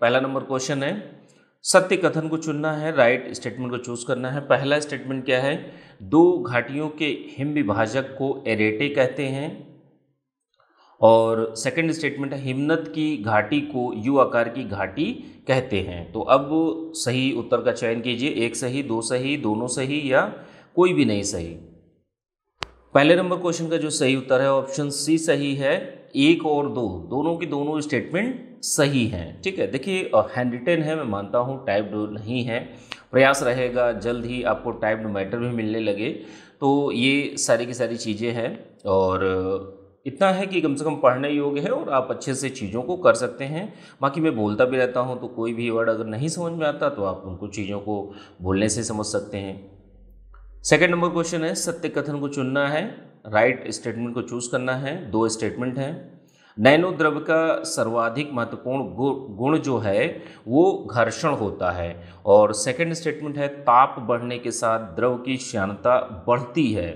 पहला number question है सत्य कथन को चुनना है राइट स्टेटमेंट को चूज करना है पहला स्टेटमेंट क्या है दो घाटियों के हिम विभाजक को एरेटे कहते हैं और सेकंड स्टेटमेंट है हिमनत की घाटी को यू आकार की घाटी कहते हैं तो अब सही उत्तर का चयन कीजिए एक सही दो सही दोनों सही या कोई भी नहीं सही पहले नंबर क्वेश्चन का जो सही उत्तर है ऑप्शन सी सही है एक और दो दोनों की दोनों स्टेटमेंट सही हैं ठीक है देखिए हैंड रिटेन है मैं मानता हूँ टाइप्ड नहीं है प्रयास रहेगा जल्द ही आपको टाइप्ड मैटर भी मिलने लगे तो ये सारी की सारी चीज़ें हैं और इतना है कि कम से कम पढ़ने योग्य है और आप अच्छे से चीज़ों को कर सकते हैं बाकी मैं बोलता भी रहता हूँ तो कोई भी वर्ड अगर नहीं समझ में आता तो आप उनको चीज़ों को बोलने से समझ सकते हैं सेकेंड नंबर क्वेश्चन है सत्य कथन को चुनना है राइट right स्टेटमेंट को चूज़ करना है दो स्टेटमेंट हैं नैनो द्रव का सर्वाधिक महत्वपूर्ण गुण जो है वो घर्षण होता है और सेकंड स्टेटमेंट है ताप बढ़ने के साथ द्रव की श्यानता बढ़ती है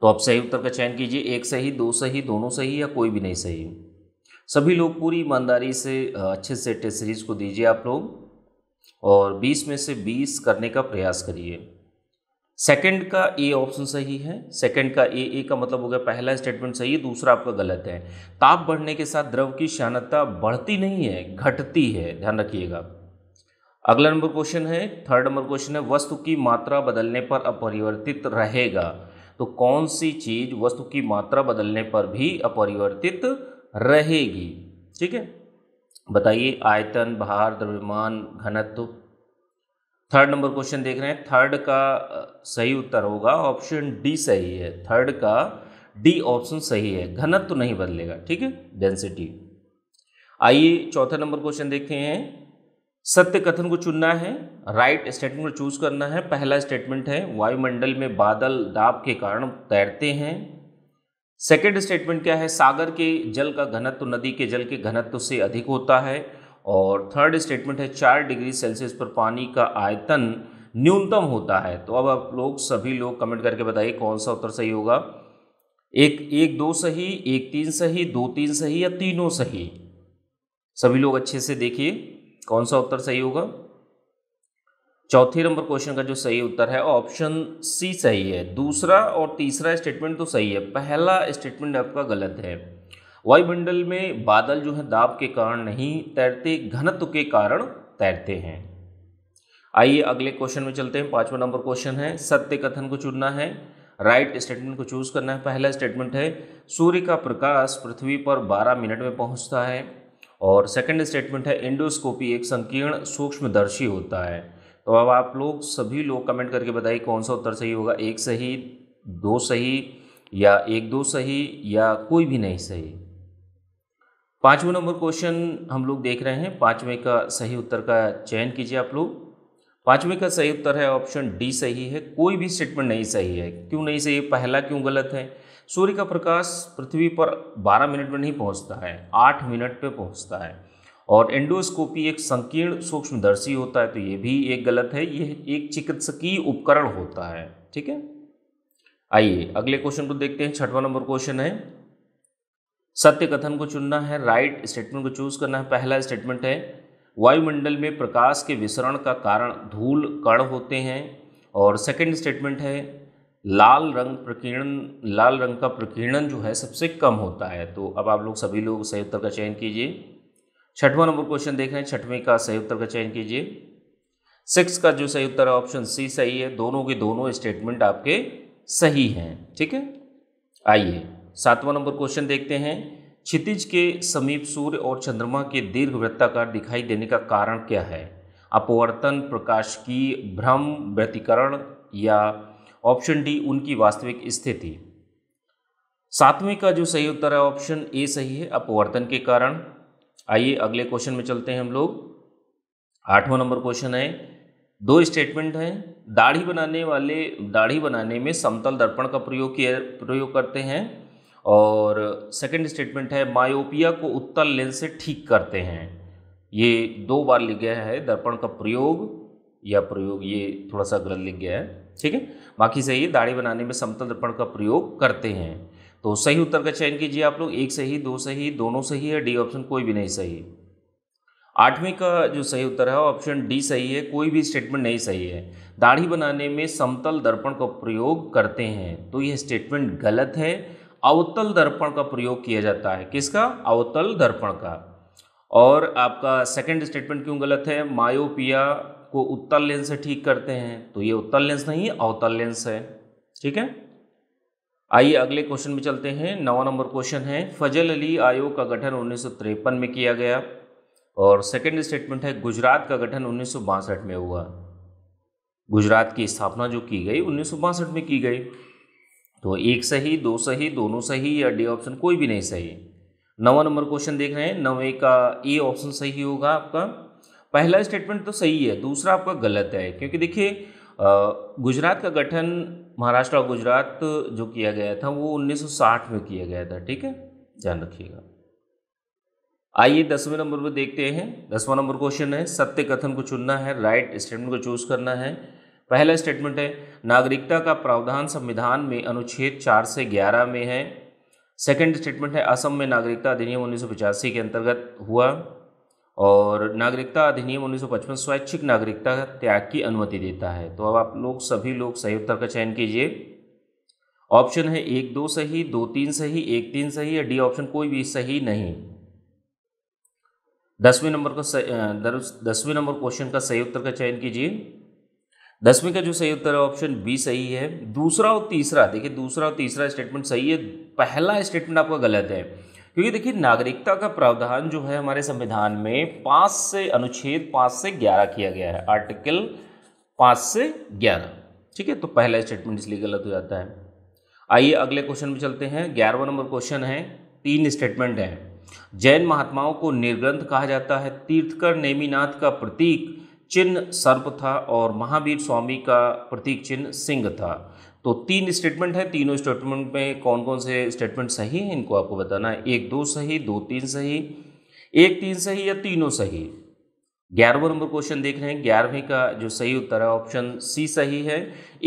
तो आप सही उत्तर का चयन कीजिए एक सही दो सही दोनों सही या कोई भी नहीं सही सभी लोग पूरी ईमानदारी से अच्छे से टेस्ट सीरीज को दीजिए आप लोग और 20 में से 20 करने का प्रयास करिए सेकंड का ए ऑप्शन सही है सेकंड का ए ए का मतलब हो गया पहला स्टेटमेंट सही है दूसरा आपका गलत है ताप बढ़ने के साथ द्रव की शानता बढ़ती नहीं है घटती है ध्यान रखिएगा अगला नंबर क्वेश्चन है थर्ड नंबर क्वेश्चन है वस्तु की मात्रा बदलने पर अपरिवर्तित रहेगा तो कौन सी चीज वस्तु की मात्रा बदलने पर भी अपरिवर्तित रहेगी ठीक है बताइए आयतन भार द्रव्यमान घनत्व थर्ड नंबर क्वेश्चन देख रहे हैं थर्ड का सही उत्तर होगा ऑप्शन डी सही है थर्ड का डी ऑप्शन सही है घनत्व तो नहीं बदलेगा ठीक है डेंसिटी आइए चौथा नंबर क्वेश्चन देखते हैं सत्य कथन को चुनना है राइट स्टेटमेंट को चूज करना है पहला स्टेटमेंट है वायुमंडल में बादल दाब के कारण तैरते हैं सेकेंड स्टेटमेंट क्या है सागर के जल का घनत्व नदी के जल के घनत्व से अधिक होता है और थर्ड स्टेटमेंट है चार डिग्री सेल्सियस पर पानी का आयतन न्यूनतम होता है तो अब आप लोग सभी लोग कमेंट करके बताइए कौन सा उत्तर सही होगा एक एक दो सही एक तीन सही दो तीन सही या तीनों सही सभी लोग अच्छे से देखिए कौन सा उत्तर सही होगा चौथे नंबर क्वेश्चन का जो सही उत्तर है ऑप्शन सी सही है दूसरा और तीसरा स्टेटमेंट तो सही है पहला स्टेटमेंट आपका गलत है वायुमंडल में बादल जो है दाब के कारण नहीं तैरते घनत्व के कारण तैरते हैं आइए अगले क्वेश्चन में चलते हैं पांचवा नंबर क्वेश्चन है सत्य कथन को चुनना है राइट right स्टेटमेंट को चूज करना है पहला स्टेटमेंट है सूर्य का प्रकाश पृथ्वी पर 12 मिनट में पहुंचता है और सेकंड स्टेटमेंट है इंडोस्कोपी एक संकीर्ण सूक्ष्मदर्शी होता है तो अब आप लोग सभी लोग कमेंट करके बताइए कौन सा उत्तर सही होगा एक सही दो सही या एक दो सही या कोई भी नहीं सही पाँचवें नंबर क्वेश्चन हम लोग देख रहे हैं पाँचवें का सही उत्तर का चयन कीजिए आप लोग पाँचवें का सही उत्तर है ऑप्शन डी सही है कोई भी स्टेटमेंट नहीं सही है क्यों नहीं सही है पहला क्यों गलत है सूर्य का प्रकाश पृथ्वी पर 12 मिनट में नहीं पहुंचता है 8 मिनट पे पहुंचता है और एंडोस्कोपी एक संकीर्ण सूक्ष्मदर्शी होता है तो ये भी एक गलत है ये एक चिकित्सकीय उपकरण होता है ठीक है आइए अगले क्वेश्चन को देखते हैं छठवां नंबर क्वेश्चन है सत्य कथन को चुनना है राइट स्टेटमेंट को चूज करना है पहला स्टेटमेंट है वायुमंडल में प्रकाश के विसरण का कारण धूल कण होते हैं और सेकंड स्टेटमेंट है लाल रंग प्रकीर्णन लाल रंग का प्रकीर्णन जो है सबसे कम होता है तो अब आप लोग सभी लोग सही उत्तर का चयन कीजिए छठवां नंबर क्वेश्चन देख रहे हैं छठवें का सही उत्तर का चयन कीजिए सिक्स का जो सही उत्तर है ऑप्शन सी सही है दोनों के दोनों स्टेटमेंट आपके सही हैं ठीक है आइए सातवां नंबर क्वेश्चन देखते हैं क्षितिज के समीप सूर्य और चंद्रमा के दीर्घ वृत्ताकार दिखाई देने का कारण क्या है अपवर्तन प्रकाश की भ्रम व्यतिकरण या ऑप्शन डी उनकी वास्तविक स्थिति सातवें का जो सही उत्तर है ऑप्शन ए सही है अपवर्तन के कारण आइए अगले क्वेश्चन में चलते हैं हम लोग आठवां नंबर क्वेश्चन है दो स्टेटमेंट हैं दाढ़ी बनाने वाले दाढ़ी बनाने में समतल दर्पण का प्रयोग किया प्रयोग करते हैं और सेकंड स्टेटमेंट है मायोपिया को उत्तल लेंस से ठीक करते हैं ये दो बार लिख गया है दर्पण का प्रयोग या प्रयोग ये थोड़ा सा गलत लिख गया है ठीक है बाकी सही है दाढ़ी बनाने में समतल दर्पण का प्रयोग करते हैं तो सही उत्तर का चयन कीजिए आप लोग एक सही दो सही दोनों सही है डी ऑप्शन कोई भी नहीं सही आठवीं का जो सही उत्तर है ऑप्शन डी सही है कोई भी स्टेटमेंट नहीं सही है दाढ़ी बनाने में समतल दर्पण का प्रयोग करते हैं तो यह स्टेटमेंट गलत है अवतल दर्पण का प्रयोग किया जाता है किसका अवतल दर्पण का और आपका सेकंड स्टेटमेंट क्यों गलत है मायोपिया को उत्तल लेंस से ठीक करते हैं तो ये उत्तल लेंस नहीं है अवतल लेंस है ठीक है आइए अगले क्वेश्चन में चलते हैं नवा नंबर क्वेश्चन है फजल अली आयोग का गठन उन्नीस में किया गया और सेकंड स्टेटमेंट है गुजरात का गठन उन्नीस में हुआ गुजरात की स्थापना जो की गई उन्नीस में की गई तो एक सही दो सही दोनों सही या डी ऑप्शन कोई भी नहीं सही नवा नंबर क्वेश्चन देख रहे हैं नवे का ए ऑप्शन सही होगा आपका पहला स्टेटमेंट तो सही है दूसरा आपका गलत है क्योंकि देखिए गुजरात का गठन महाराष्ट्र और गुजरात जो किया गया था वो 1960 में किया गया था ठीक है ध्यान रखिएगा आइए दसवें नंबर पर देखते हैं दसवां नंबर क्वेश्चन है सत्य कथन को चुनना है राइट स्टेटमेंट को चूज करना है पहला स्टेटमेंट है नागरिकता का प्रावधान संविधान में अनुच्छेद चार से ग्यारह में है सेकंड स्टेटमेंट है असम में नागरिकता अधिनियम उन्नीस के अंतर्गत हुआ और नागरिकता अधिनियम 1955 स्वैच्छिक नागरिकता त्याग की अनुमति देता है तो अब आप लोग सभी लोग सही उत्तर का चयन कीजिए ऑप्शन है एक दो सही दो तीन सही एक तीन सही या डी ऑप्शन कोई भी सही नहीं दसवें नंबर का दसवें नंबर क्वेश्चन का सही उत्तर का चयन कीजिए दसवीं का जो सही उत्तर है ऑप्शन बी सही है दूसरा और तीसरा देखिए दूसरा और तीसरा स्टेटमेंट सही है पहला स्टेटमेंट आपका गलत है क्योंकि देखिए नागरिकता का प्रावधान जो है हमारे संविधान में पाँच से अनुच्छेद पाँच से ग्यारह किया गया है आर्टिकल पाँच से ग्यारह ठीक है तो पहला स्टेटमेंट इसलिए गलत हो जाता है आइए अगले क्वेश्चन में चलते हैं ग्यारहवा नंबर क्वेश्चन है तीन स्टेटमेंट हैं जैन महात्माओं को निर्ग्रंथ कहा जाता है तीर्थकर नेमीनाथ का प्रतीक चिन्ह सर्प था और महावीर स्वामी का प्रतीक चिन्ह सिंह था तो तीन स्टेटमेंट है तीनों स्टेटमेंट में कौन कौन से स्टेटमेंट सही हैं इनको आपको बताना है एक दो सही दो तीन सही एक तीन सही या तीनों सही ग्यारहवा नंबर क्वेश्चन देख रहे हैं ग्यारहवीं का जो सही उत्तर है ऑप्शन सी सही है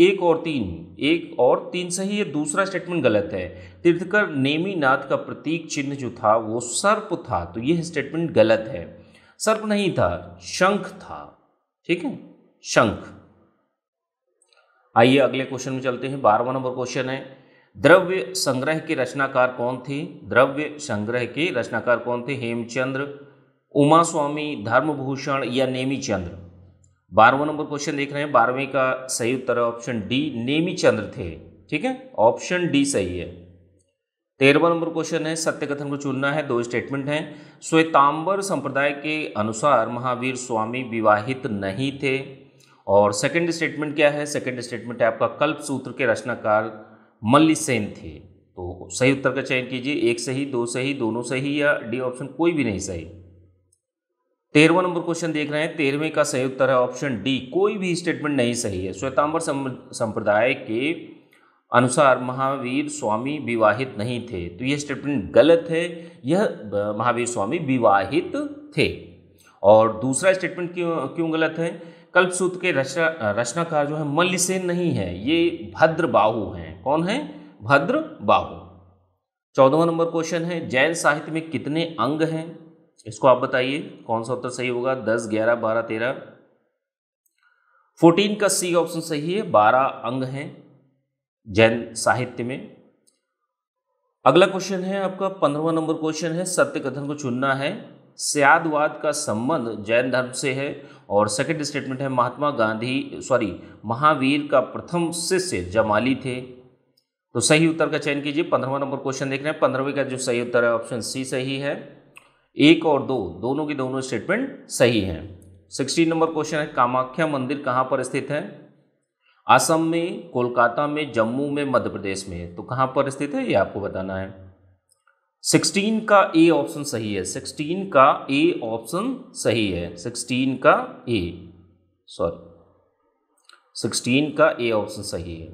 एक और तीन एक और तीन सही है दूसरा स्टेटमेंट गलत है तीर्थकर नेमीनाथ का प्रतीक चिन्ह जो था वो सर्प था तो यह स्टेटमेंट गलत है सर्प नहीं था शंख था ठीक है शंख आइए अगले क्वेश्चन में चलते हैं बारहवा नंबर क्वेश्चन है द्रव्य संग्रह के रचनाकार कौन थे द्रव्य संग्रह के रचनाकार कौन थे हेमचंद्र उमा स्वामी धर्मभूषण या नेमी चंद्र बारहवा नंबर क्वेश्चन देख रहे हैं बारहवें का सही उत्तर ऑप्शन डी नेमी चंद्र थे ठीक है ऑप्शन डी सही है तेरहवा नंबर क्वेश्चन है सत्य कथन को चुनना है दो स्टेटमेंट हैं श्वेतांबर संप्रदाय के अनुसार महावीर स्वामी विवाहित नहीं थे और सेकंड स्टेटमेंट क्या है सेकंड स्टेटमेंट है आपका कल्प सूत्र के रचनाकार मल्लिसेन थे तो सही उत्तर का चयन कीजिए एक सही दो सही दोनों सही या डी ऑप्शन कोई भी नहीं सही तेरहवा नंबर क्वेश्चन देख रहे हैं तेरहवें का सही उत्तर है ऑप्शन डी कोई भी स्टेटमेंट नहीं सही है श्वेतांबर संप्रदाय के अनुसार महावीर स्वामी विवाहित नहीं थे तो यह स्टेटमेंट गलत है यह महावीर स्वामी विवाहित थे और दूसरा स्टेटमेंट क्यों क्यों गलत है कल्पसूत्र के रचना रचनाकार जो है मल्लिसेन नहीं है ये भद्र बाहु हैं कौन है भद्र बाहु चौदहवा नंबर क्वेश्चन है जैन साहित्य में कितने अंग हैं इसको आप बताइए कौन सा उत्तर सही होगा दस ग्यारह बारह तेरह फोर्टीन का सी ऑप्शन सही है बारह अंग हैं जैन साहित्य में अगला क्वेश्चन है आपका पंद्रहवा नंबर क्वेश्चन है सत्य कथन को चुनना है सियादवाद का संबंध जैन धर्म से है और सेकंड स्टेटमेंट है महात्मा गांधी सॉरी महावीर का प्रथम शिष्य जमाली थे तो सही उत्तर का चयन कीजिए पंद्रहवा नंबर क्वेश्चन देख रहे हैं पंद्रहवें का जो सही उत्तर है ऑप्शन सी सही है एक और दो दोनों के दोनों स्टेटमेंट सही हैं सिक्सटीन नंबर क्वेश्चन है कामाख्या मंदिर कहाँ पर स्थित है असम में कोलकाता में जम्मू में मध्य प्रदेश में तो कहाँ पर स्थित है ये आपको बताना है सिक्सटीन का ए ऑप्शन सही है सिक्सटीन का ए ऑप्शन सही है सिक्सटीन का ए सॉरी सिक्सटीन का ए ऑप्शन सही है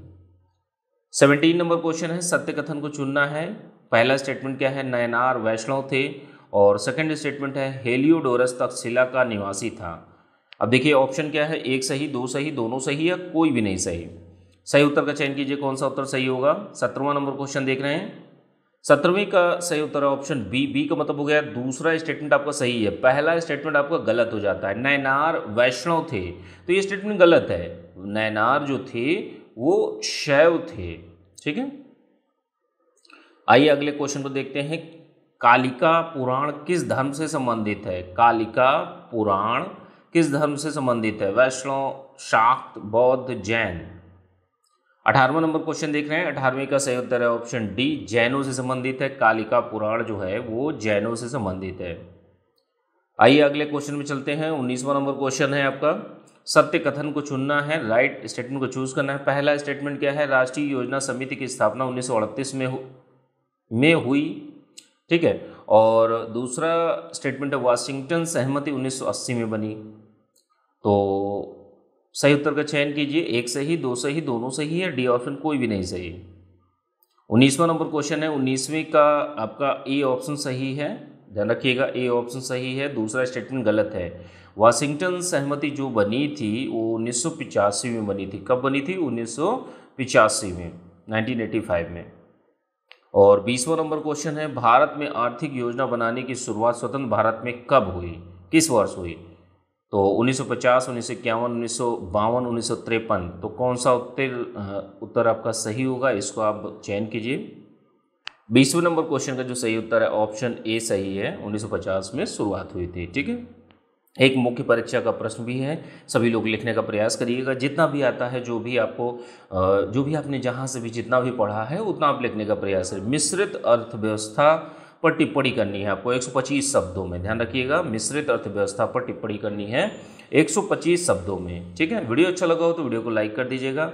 सेवनटीन नंबर क्वेश्चन है सत्य कथन को चुनना है पहला स्टेटमेंट क्या है नयनार वैष्णव थे और सेकंड स्टेटमेंट है हेलियोडोरस तक शिला का निवासी था अब देखिए ऑप्शन क्या है एक सही दो सही दोनों सही या कोई भी नहीं सही सही उत्तर का चयन कीजिए कौन सा उत्तर सही होगा सत्रहवा नंबर क्वेश्चन देख रहे हैं सत्रहवीं का सही उत्तर है ऑप्शन बी बी का मतलब हो गया दूसरा स्टेटमेंट आपका सही है पहला स्टेटमेंट आपका गलत हो जाता है नैनार वैष्णव थे तो ये स्टेटमेंट गलत है नैनार जो थे वो शैव थे ठीक है आइए अगले क्वेश्चन को देखते हैं कालिका पुराण किस धर्म से संबंधित है कालिका पुराण किस धर्म से संबंधित है वैष्णव शाक्त बौद्ध जैन अठारहवा नंबर क्वेश्चन देख रहे हैं अठारहवीं का सही उत्तर है ऑप्शन डी जैनों से संबंधित है कालिका पुराण जो है वो जैनों से संबंधित है आइए अगले क्वेश्चन में चलते हैं उन्नीसवा नंबर क्वेश्चन है आपका सत्य कथन को चुनना है राइट स्टेटमेंट को चूज करना है पहला स्टेटमेंट क्या है राष्ट्रीय योजना समिति की स्थापना उन्नीस में हु, में हुई ठीक है और दूसरा स्टेटमेंट है वाशिंगटन सहमति 1980 में बनी तो सही उत्तर का चयन कीजिए एक सही दो सही दोनों सही है डी ऑप्शन कोई भी नहीं सही उन्नीसवा नंबर क्वेश्चन है उन्नीसवीं का आपका ए ऑप्शन सही है ध्यान रखिएगा ए ऑप्शन सही है दूसरा स्टेटमेंट गलत है वाशिंगटन सहमति जो बनी थी वो उन्नीस में बनी थी कब बनी थी उन्नीस में 1985 में और बीसवा नंबर क्वेश्चन है भारत में आर्थिक योजना बनाने की शुरुआत स्वतंत्र भारत में कब हुई किस वर्ष हुई तो 1950, उन्नीस सौ इक्यावन उन्नीस सौ बावन उन्नीस सौ तो कौन सा उत्तर उत्तर आपका सही होगा इसको आप चयन कीजिए बीसवें नंबर क्वेश्चन का जो सही उत्तर है ऑप्शन ए सही है 1950 में शुरुआत हुई थी ठीक है एक मुख्य परीक्षा का प्रश्न भी है सभी लोग लिखने का प्रयास करिएगा जितना भी आता है जो भी आपको जो भी आपने जहाँ से भी जितना भी पढ़ा है उतना आप लिखने का प्रयास करिए मिश्रित अर्थव्यवस्था पर टिप्पणी करनी है आपको 125 शब्दों में ध्यान रखिएगा मिश्रित अर्थव्यवस्था पर टिप्पणी करनी है 125 शब्दों में ठीक है वीडियो अच्छा लगा हो तो वीडियो को लाइक कर दीजिएगा